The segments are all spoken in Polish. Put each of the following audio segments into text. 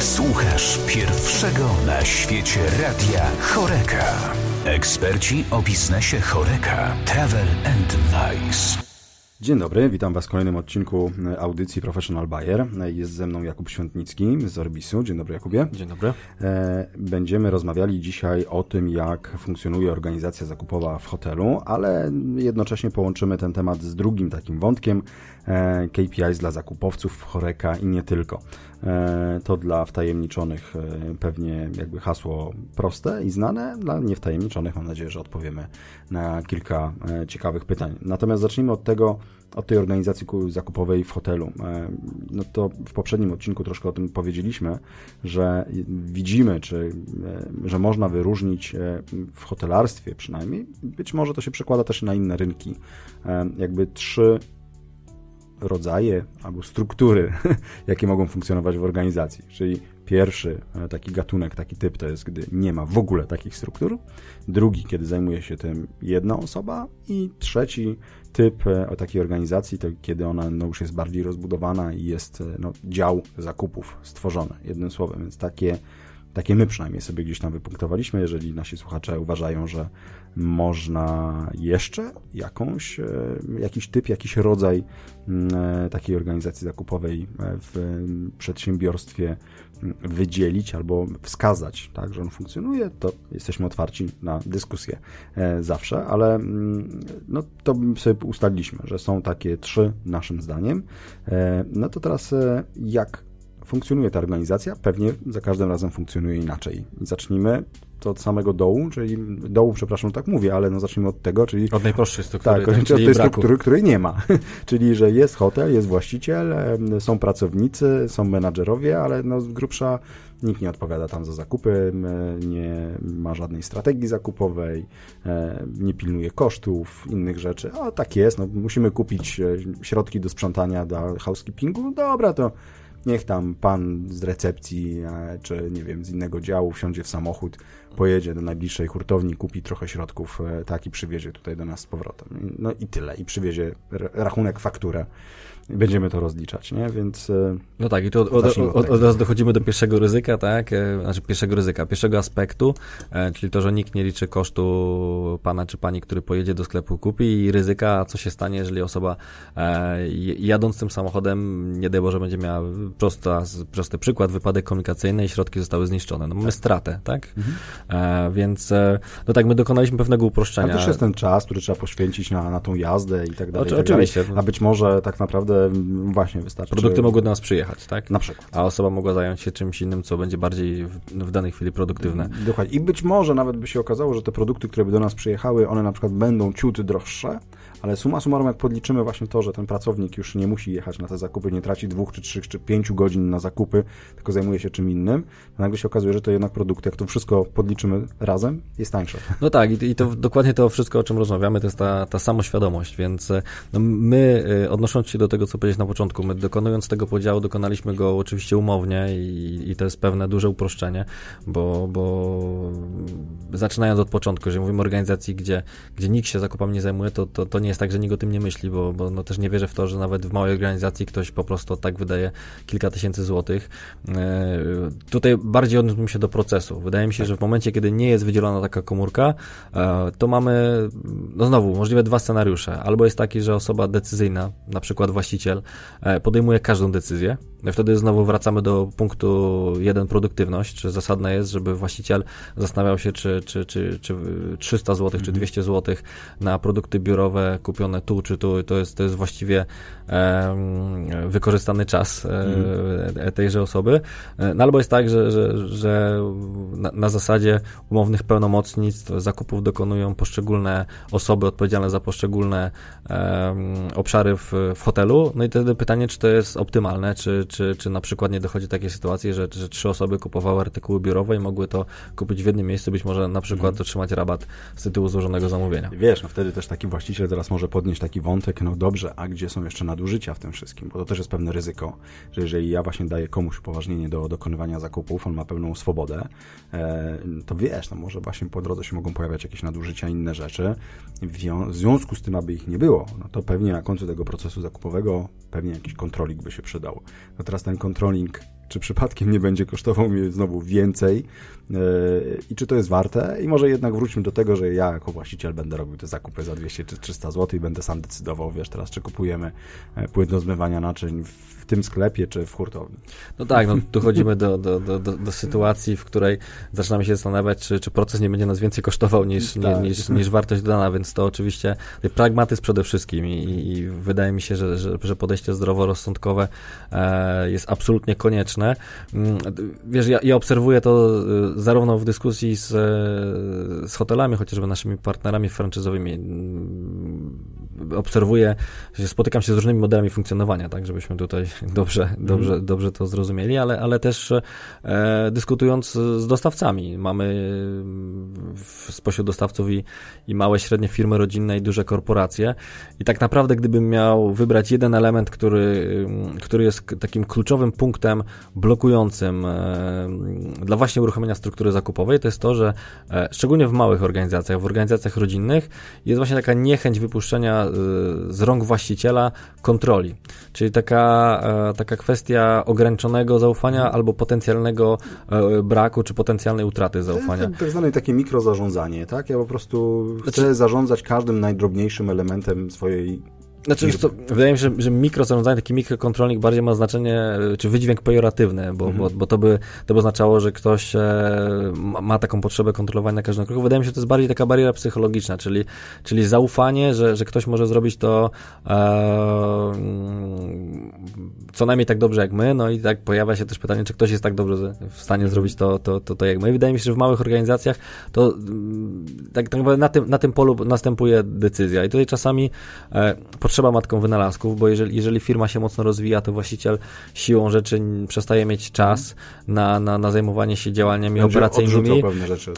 Słuchasz pierwszego na świecie radia Choreka. Eksperci o biznesie Choreka. Travel and Nice. Dzień dobry, witam Was w kolejnym odcinku e, audycji Professional Buyer. E, Jest ze mną Jakub Świątnicki z Orbisu. Dzień dobry Jakubie. Dzień dobry. E, Będziemy rozmawiali dzisiaj o tym, jak funkcjonuje organizacja zakupowa w hotelu, ale jednocześnie połączymy ten temat z drugim takim wątkiem KPIs dla zakupowców, choreka i nie tylko. To dla wtajemniczonych pewnie jakby hasło proste i znane, dla niewtajemniczonych mam nadzieję, że odpowiemy na kilka ciekawych pytań. Natomiast zacznijmy od tego, od tej organizacji zakupowej w hotelu. E, no to w poprzednim odcinku troszkę o tym powiedzieliśmy, że widzimy, czy, e, że można wyróżnić e, w hotelarstwie przynajmniej, być może to się przekłada też na inne rynki, jakby trzy rodzaje albo struktury, jakie mogą funkcjonować w organizacji. Czyli pierwszy e, taki gatunek, taki typ to jest, gdy nie ma w ogóle takich struktur. Drugi, kiedy zajmuje się tym jedna osoba. I trzeci typ e, o takiej organizacji to kiedy ona no, już jest bardziej rozbudowana i jest e, no, dział zakupów stworzony, jednym słowem. Więc takie takie my przynajmniej sobie gdzieś tam wypunktowaliśmy. Jeżeli nasi słuchacze uważają, że można jeszcze jakąś, e, jakiś typ, jakiś rodzaj mm, e, takiej organizacji zakupowej e, w przedsiębiorstwie mm, wydzielić albo wskazać, tak, że on funkcjonuje, to jesteśmy otwarci na dyskusję zawsze, ale mm, no, to sobie ustaliliśmy, że są takie trzy naszym zdaniem. No to teraz jak funkcjonuje ta organizacja, pewnie za każdym razem funkcjonuje inaczej. I zacznijmy to od samego dołu, czyli dołu, przepraszam, tak mówię, ale no zacznijmy od tego, czyli... Od najprostszej struktury. Tak, tak czyli od tej struktury, której nie ma. czyli, że jest hotel, jest właściciel, są pracownicy, są menadżerowie, ale no z grubsza nikt nie odpowiada tam za zakupy, nie ma żadnej strategii zakupowej, nie pilnuje kosztów, innych rzeczy. A tak jest, no musimy kupić e, środki do sprzątania do housekeepingu, no dobra, to Niech tam pan z recepcji, e, czy nie wiem, z innego działu wsiądzie w samochód, pojedzie do najbliższej hurtowni, kupi trochę środków e, tak i przywiezie tutaj do nas z powrotem. No i tyle. I przywiezie rachunek, fakturę. będziemy to rozliczać, nie? Więc... E, no tak, i tu od, od, od, od razu dochodzimy do pierwszego ryzyka, tak? E, znaczy pierwszego ryzyka, pierwszego aspektu, czyli to, że nikt nie liczy kosztu pana czy pani, który pojedzie do sklepu, kupi i ryzyka, co się stanie, jeżeli osoba jadąc tym samochodem, nie daj Boże, będzie miała prosta, prosty przykład, wypadek komunikacyjny i środki zostały zniszczone. No mamy tak. stratę, tak? Mhm. E, więc e, no tak, my dokonaliśmy pewnego uproszczenia. Ale też jest ten czas, który trzeba poświęcić na, na tą jazdę i tak dalej. Oczy, i tak oczywiście. Dalej. A być może tak naprawdę mm, właśnie wystarczy. Produkty mogły do nas przyjechać, tak? Na przykład. A osoba mogła zająć się czymś innym, co będzie bardziej w, w danej chwili produktywne. Dokładnie. I być może nawet by się okazało, że te produkty, które by do nas przyjechały, one na przykład będą ciut droższe, ale suma summarum, jak podliczymy właśnie to, że ten pracownik już nie musi jechać na te zakupy, nie traci dwóch czy trzech czy pięciu godzin na zakupy, tylko zajmuje się czym innym, to nagle się okazuje, że to jednak produkt, jak to wszystko podliczymy razem, jest tańsze. No tak, i to dokładnie to wszystko, o czym rozmawiamy, to jest ta, ta samoświadomość, więc e, no my, e, odnosząc się do tego, co powiedziałeś na początku, my dokonując tego podziału, dokonaliśmy go oczywiście umownie i, i to jest pewne duże uproszczenie, bo, bo zaczynając od początku, że mówimy o organizacji, gdzie, gdzie nikt się zakupami nie zajmuje, to, to, to nie nie jest tak, że nikt o tym nie myśli, bo, bo no też nie wierzę w to, że nawet w małej organizacji ktoś po prostu tak wydaje kilka tysięcy złotych. E, tutaj bardziej odniósłbym się do procesu. Wydaje mi się, tak. że w momencie, kiedy nie jest wydzielona taka komórka, e, to mamy, no znowu, możliwe dwa scenariusze. Albo jest taki, że osoba decyzyjna, na przykład właściciel, e, podejmuje każdą decyzję. Wtedy znowu wracamy do punktu jeden produktywność, czy zasadne jest, żeby właściciel zastanawiał się, czy, czy, czy, czy 300 zł, czy 200 mhm. zł na produkty biurowe kupione tu czy tu, to jest, to jest właściwie wykorzystany czas e, mhm. tejże osoby. E, no albo jest tak, że, że, że na, na zasadzie umownych pełnomocnictw zakupów dokonują poszczególne osoby odpowiedzialne za poszczególne obszary w, w hotelu. No i wtedy pytanie, czy to jest optymalne, czy, czy, czy na przykład nie dochodzi do takiej sytuacji, że, że trzy osoby kupowały artykuły biurowe i mogły to kupić w jednym miejscu, być może na przykład mhm. otrzymać rabat z tytułu złożonego zamówienia. Wiesz, no wtedy też taki właściciel teraz teraz może podnieść taki wątek, no dobrze, a gdzie są jeszcze nadużycia w tym wszystkim? Bo to też jest pewne ryzyko, że jeżeli ja właśnie daję komuś upoważnienie do dokonywania zakupów, on ma pewną swobodę, e, to wiesz, no może właśnie po drodze się mogą pojawiać jakieś nadużycia, inne rzeczy. W związku z tym, aby ich nie było, no to pewnie na końcu tego procesu zakupowego pewnie jakiś kontrolik by się przydał. No teraz ten kontroling czy przypadkiem nie będzie kosztował mnie znowu więcej e, i czy to jest warte. I może jednak wróćmy do tego, że ja jako właściciel będę robił te zakupy za 200 czy 300 zł i będę sam decydował, wiesz, teraz czy kupujemy e, płyn do zmywania naczyń w tym sklepie czy w hurtowni. No tak, no dochodzimy do, do, do, do, do sytuacji, w której zaczynamy się zastanawiać, czy, czy proces nie będzie nas więcej kosztował niż, tak. niż, niż wartość dodana, więc to oczywiście pragmatyzm przede wszystkim i, i wydaje mi się, że, że, że podejście zdroworozsądkowe e, jest absolutnie konieczne Mm, wiesz, ja, ja obserwuję to y, zarówno w dyskusji z, y, z hotelami, chociażby naszymi partnerami franczyzowymi obserwuję, spotykam się z różnymi modelami funkcjonowania, tak, żebyśmy tutaj dobrze, mhm. dobrze, mm. dobrze to zrozumieli, ale, ale też e, dyskutując z dostawcami, mamy spośród dostawców i, i małe, średnie firmy rodzinne i duże korporacje i tak naprawdę gdybym miał wybrać jeden element, który, który jest takim kluczowym punktem blokującym e, dla właśnie uruchomienia struktury zakupowej, to jest to, że e, szczególnie w małych organizacjach, w organizacjach rodzinnych jest właśnie taka niechęć wypuszczenia Y, z rąk właściciela kontroli. Czyli taka, e, taka kwestia ograniczonego zaufania mhm. albo potencjalnego e, braku czy potencjalnej utraty zaufania. Tak, tak zwane takie mikrozarządzanie, tak? Ja po prostu znaczy chcę znaczy... zarządzać każdym najdrobniejszym elementem swojej znaczy, wiesz to wydaje mi się, że, że mikrozarządzanie, taki mikrokontrolnik bardziej ma znaczenie, e, czy wydźwięk pejoratywny, bo, mhm. bo, bo, to, by, to by oznaczało, że ktoś e, ma, ma taką potrzebę kontrolowania każdego kroku. Wydaje mi się, że to jest bardziej taka bariera psychologiczna, czyli, czyli zaufanie, że, że ktoś może zrobić to e, mm, co najmniej tak dobrze jak my, no i tak pojawia się też pytanie, czy ktoś jest tak dobrze w stanie mhm. zrobić to, to, to, to jak my. wydaje mi się, że w małych organizacjach to mm, tak, tak naprawdę na tym, na tym polu następuje decyzja i tutaj czasami e, potrzeba matką wynalazków, bo jeżeli, jeżeli firma się mocno rozwija, to właściciel siłą rzeczy przestaje mieć czas na, na, na zajmowanie się działaniami będzie operacyjnymi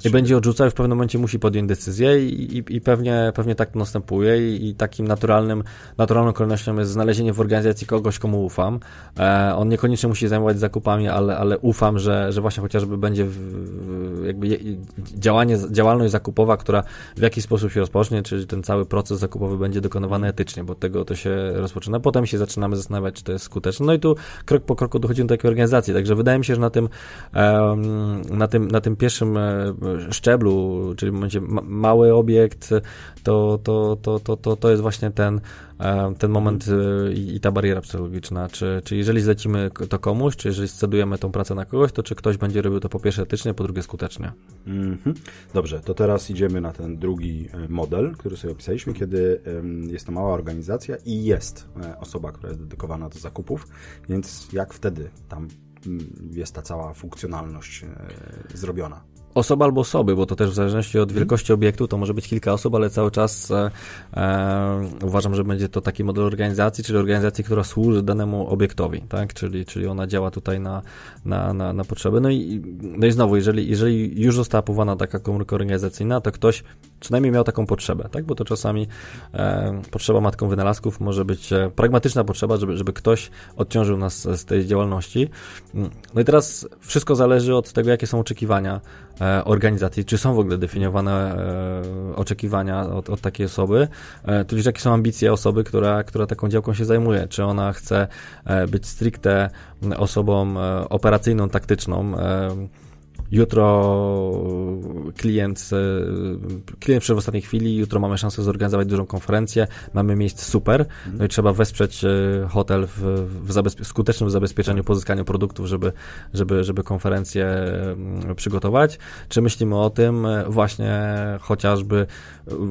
i będzie odrzucał i w pewnym momencie musi podjąć decyzję i, i, i pewnie, pewnie tak to następuje i, i, takim naturalnym, naturalną kolejnością jest znalezienie w organizacji kogoś, komu ufam. E, on niekoniecznie musi zajmować zakupami, ale, ale ufam, że, że właśnie chociażby będzie w, jakby działanie, działalność zakupowa, która w jakiś sposób się rozpocznie, czyli ten cały proces zakupowy będzie dokonywany etycznie, bo tego to się rozpoczyna. Potem się zaczynamy zastanawiać, czy to jest skuteczne. No i tu krok po kroku dochodzimy do takiej organizacji. Także wydaje mi się, że na tym, na tym, na tym pierwszym e, szczeblu, czyli w momencie mały obiekt, to, to, to, to, to, to jest właśnie ten E, ten moment mhm. y, i, ta bariera psychologiczna, czy, czy jeżeli zlecimy to komuś, czy jeżeli scedujemy tą pracę na kogoś, to czy ktoś będzie robił to po pierwsze etycznie, po drugie skutecznie. Mhm. Dobrze, to teraz idziemy na ten drugi e, model, który sobie opisaliśmy, kiedy jest to mała organizacja i jest e, osoba, która jest dedykowana do zakupów, więc jak wtedy tam mm, jest ta cała funkcjonalność zrobiona? osoba albo osoby, bo to też w zależności od wielkości obiektu, to może być kilka osób, ale cały czas e, e, uważam, że będzie to taki model organizacji, czyli organizacji, która służy danemu obiektowi, tak? Czyli, czyli ona działa tutaj na, na, na, na potrzeby. No i, no i znowu, jeżeli, jeżeli już została powołana taka komórka organizacyjna, to ktoś przynajmniej miał taką potrzebę, tak? Bo to czasami e, potrzeba matką wynalazków może być e, pragmatyczna potrzeba, żeby, żeby ktoś odciążył nas z tej działalności. No i teraz wszystko zależy od tego, jakie są oczekiwania E, organizacji, czy są w ogóle definiowane e, oczekiwania od, od takiej osoby, e, tudzież jakie są ambicje osoby, która, która taką działką się zajmuje, czy ona chce być stricte osobą operacyjną, taktyczną, jutro e, klient, e, klient przy ostatniej chwili, jutro mamy szansę zorganizować dużą konferencję, mamy miejsce super, mhm. no i trzeba wesprzeć e, hotel w, w zabezpie skutecznym zabezpieczeniu, pozyskaniu produktów, żeby, żeby, żeby konferencję przygotować. Czy myślimy o tym właśnie chociażby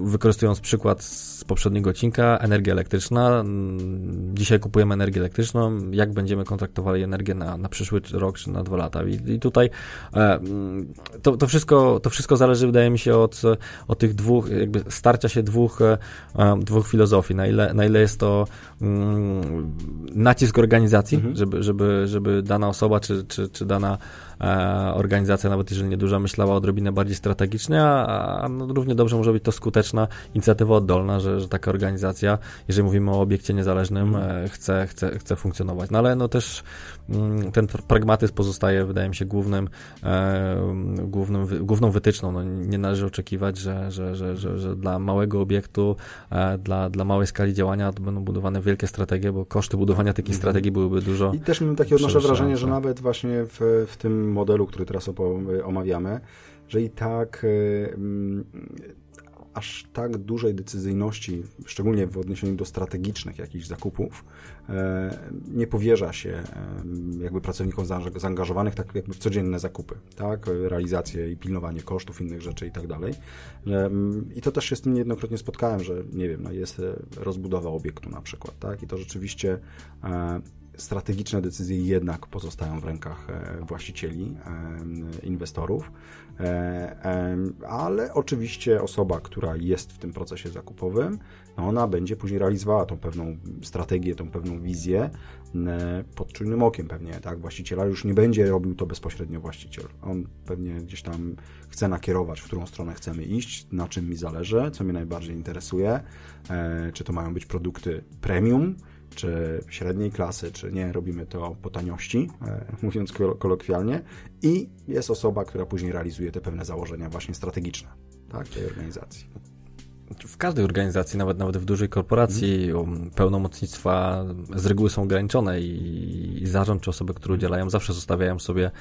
wykorzystując przykład z poprzedniego odcinka, energia elektryczna. Mm, dzisiaj kupujemy energię elektryczną, jak będziemy kontraktowali energię na, na przyszły rok czy na dwa lata. I, i tutaj e, Mm, to, to, wszystko, to wszystko zależy, wydaje mi się, od, od tych dwóch, jakby starcia się dwóch, e, e, dwóch filozofii. Na ile, na ile jest to mm, nacisk organizacji, mhm. żeby, żeby, żeby dana osoba czy, czy, czy dana E, organizacja, nawet jeżeli nieduża, myślała odrobinę bardziej strategicznie, a, a no, równie dobrze może być to skuteczna inicjatywa oddolna, że, że taka organizacja, jeżeli mówimy o obiekcie niezależnym, mhm. e, chce, chce, chce funkcjonować. No ale no też mm, ten pragmatyzm pozostaje, wydaje mi się, głównym, e, głównym główną wytyczną. No, nie należy oczekiwać, że, że, że, że, że dla małego obiektu, dla, dla małej skali działania będą budowane wielkie strategie, bo koszty budowania takiej mhm. strategii byłyby dużo. I też takie odnoszę wrażenie, że tak. nawet właśnie w, w tym modelu, który teraz omawiamy, że i tak e, mm, aż tak dużej decyzyjności, szczególnie w odniesieniu do strategicznych jakichś zakupów, e, nie powierza się e, jakby pracownikom zaangażowanych tak jakby w codzienne zakupy, tak, realizację i pilnowanie kosztów, innych rzeczy i tak dalej. Mm, I to też się z tym niejednokrotnie spotkałem, że nie wiem, no jest rozbudowa obiektu na przykład, tak, i to rzeczywiście strategiczne decyzje jednak pozostają w rękach e, właścicieli, e, inwestorów, e, ale oczywiście osoba, która jest w tym procesie zakupowym, no ona będzie później realizowała tą pewną strategię, tą pewną wizję pod czujnym okiem pewnie, tak, właściciela już nie będzie robił to bezpośrednio właściciel. On pewnie gdzieś tam chce nakierować, w którą stronę chcemy iść, na czym mi zależy, co mnie najbardziej interesuje, czy to mają być produkty premium, czy średniej klasy, czy nie, robimy to po taniości, e, mówiąc kolokwialnie, i jest osoba, która później realizuje te pewne założenia właśnie strategiczne tak, tej organizacji w każdej organizacji, nawet nawet w dużej korporacji, mm. pełnomocnictwa z reguły są ograniczone i, i zarząd czy osoby, które udzielają, zawsze zostawiają sobie,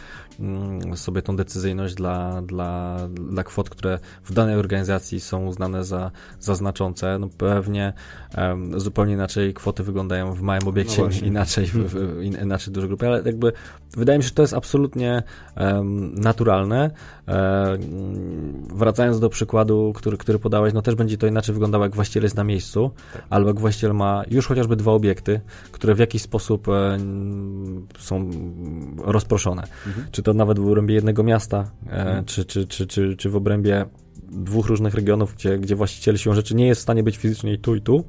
mm, sobie tą decyzyjność dla, dla, dla kwot, które w danej organizacji są uznane za, za znaczące. No pewnie um, zupełnie inaczej kwoty wyglądają w małym no obiekcie, no inaczej w, w mhm. in, inaczej dużej grupie, ale jakby wydaje mi się, że to jest absolutnie um, naturalne. E, mm, wracając do przykładu, który, który podałeś, no też będzie to inaczej wyglądało, jak właściciel jest na miejscu, tak. albo jak właściciel ma już chociażby dwa obiekty, które w jakiś sposób e, są rozproszone. Mhm. Czy to nawet w obrębie jednego miasta, e, mhm. czy, czy, czy, czy, czy w obrębie dwóch różnych regionów, gdzie, gdzie właściciel się rzeczy nie jest w stanie być fizycznie tu i tu,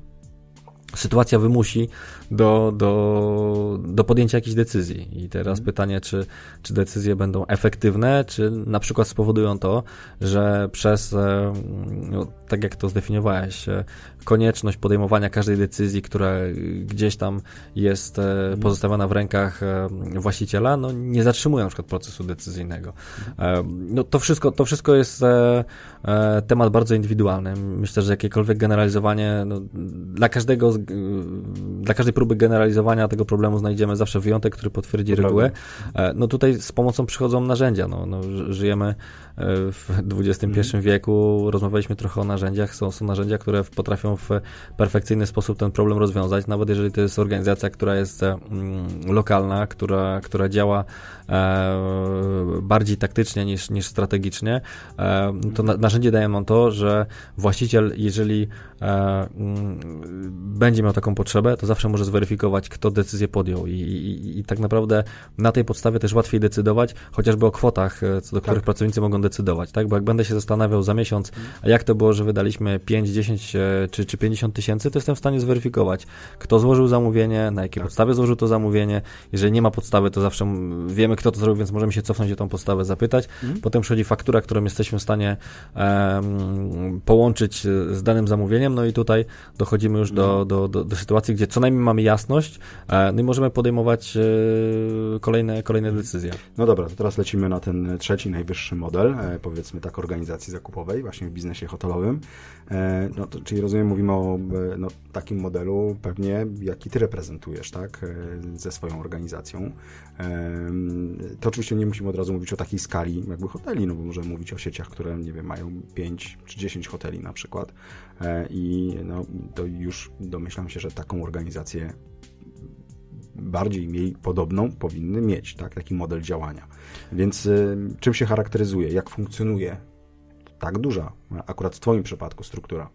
sytuacja wymusi do, do, do podjęcia jakiejś decyzji. I teraz mhm. pytanie, czy, czy decyzje będą efektywne, czy na przykład spowodują to, że przez, e, no, tak jak to zdefiniowałeś, e, konieczność podejmowania każdej decyzji, która gdzieś tam jest e, mhm. pozostawiona w rękach właściciela, no, nie zatrzymuje na przykład procesu decyzyjnego. Mhm. No, to, wszystko, to wszystko jest temat bardzo indywidualny. Myślę, że jakiekolwiek generalizowanie no, dla każdego dla każdej próby generalizowania tego problemu znajdziemy zawsze wyjątek, który potwierdzi regułę. E, no tutaj z pomocą przychodzą narzędzia. No, no żyjemy w XXI mm. wieku. Rozmawialiśmy trochę o narzędziach. Są, są narzędzia, które potrafią w perfekcyjny sposób ten problem rozwiązać, nawet jeżeli to jest organizacja, która jest lokalna, która, która działa e, bardziej taktycznie niż, niż strategicznie. E, to mhm. narzędzie daje nam to, że właściciel, jeżeli e, mm, będzie miał taką potrzebę, to zawsze może zweryfikować, kto decyzję podjął. I, i, i tak naprawdę na tej podstawie też łatwiej decydować, chociażby o kwotach, co do tak. których pracownicy mogą decydować tak? Bo jak będę się zastanawiał za miesiąc, a jak to było, że wydaliśmy 5, 10 e, czy, czy 50 tysięcy, to jestem w stanie zweryfikować, kto złożył zamówienie, na jakiej tak. podstawie złożył to zamówienie. Jeżeli nie ma podstawy, to zawsze wiemy, kto to zrobił, więc możemy się cofnąć i tą podstawę zapytać. Mhm. Potem przychodzi faktura, którą jesteśmy w stanie um, połączyć e, z danym zamówieniem, no i tutaj dochodzimy już do, mhm. do, do, do sytuacji, gdzie co najmniej mamy jasność, e, no i możemy podejmować kolejne, kolejne mhm. decyzje. No dobra, to teraz lecimy na ten trzeci, najwyższy model. E, powiedzmy tak, organizacji zakupowej, właśnie w biznesie hotelowym. E, no to, czyli rozumiem, mówimy o e, no, takim modelu pewnie, jaki ty reprezentujesz, tak, ze swoją organizacją. To oczywiście nie musimy od razu mówić o takiej skali jakby hoteli, no bo możemy mówić o sieciach, które, nie wiem, mają 5 czy 10 hoteli na przykład i no, to już domyślam się, że taką organizację bardziej jej podobną powinny mieć, tak? Taki model działania. Więc y, czym się charakteryzuje? Jak funkcjonuje tak duża, akurat w Twoim przypadku, struktura?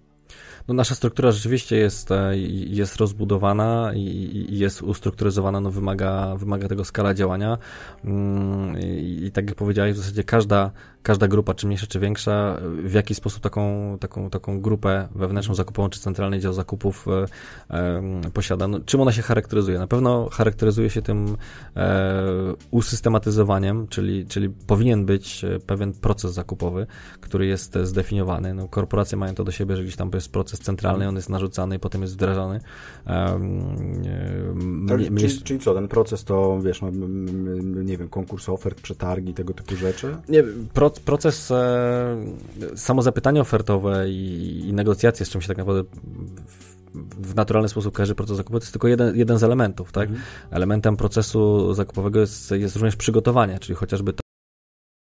No, nasza struktura rzeczywiście jest, e, jest rozbudowana i jest ustrukturyzowana, no wymaga, wymaga tego skala działania. Mm, I tak jak powiedziałeś, w zasadzie każda każda grupa, czy mniejsza, czy większa, w jaki sposób taką, taką, taką grupę wewnętrzną zakupową, czy centralny dział zakupów e, e posiada. No, czym ona się charakteryzuje? Na pewno charakteryzuje się tym e, usystematyzowaniem, czyli, czyli powinien być e, pewien proces zakupowy, który jest e, zdefiniowany. No, korporacje mają to do siebie, że gdzieś tam jest proces centralny, on jest narzucany i potem jest wdrażany. E, tak, czyli, czyli, co, ten proces to, wiesz, no, nie wiem, konkurs ofert, przetargi, tego typu rzeczy? Nie, proces proces e, samo zapytanie ofertowe i, i negocjacje, z czym się tak naprawdę w naturalny sposób kojarzy proces zakupu, to jest tylko jeden, jeden z elementów, tak? Mhm. Elementem procesu zakupowego jest, jest również przygotowanie, czyli chociażby to,